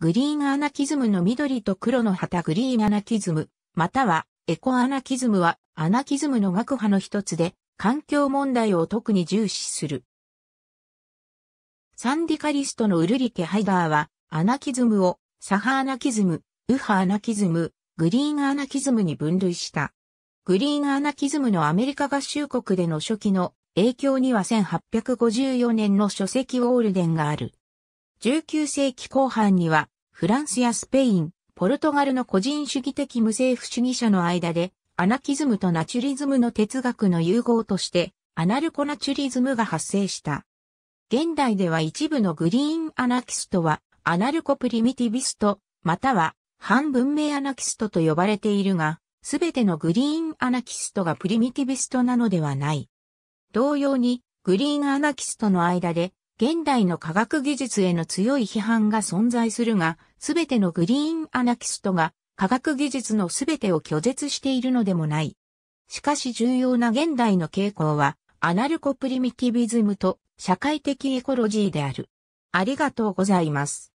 グリーンアナキズムの緑と黒の旗グリーンアナキズム、またはエコアナキズムはアナキズムの学派の一つで、環境問題を特に重視する。サンディカリストのウルリケ・ハイダーは、アナキズムを、サハアナキズム、ウハアナキズム、グリーンアナキズムに分類した。グリーンアナキズムのアメリカ合衆国での初期の影響には1854年の書籍オールデンがある。19世紀後半にはフランスやスペイン、ポルトガルの個人主義的無政府主義者の間で、アナキズムとナチュリズムの哲学の融合として、アナルコナチュリズムが発生した。現代では一部のグリーンアナキストは、アナルコプリミティビスト、または、反文明アナキストと呼ばれているが、すべてのグリーンアナキストがプリミティビストなのではない。同様に、グリーンアナキストの間で、現代の科学技術への強い批判が存在するが、すべてのグリーンアナキストが科学技術のすべてを拒絶しているのでもない。しかし重要な現代の傾向は、アナルコプリミティビズムと社会的エコロジーである。ありがとうございます。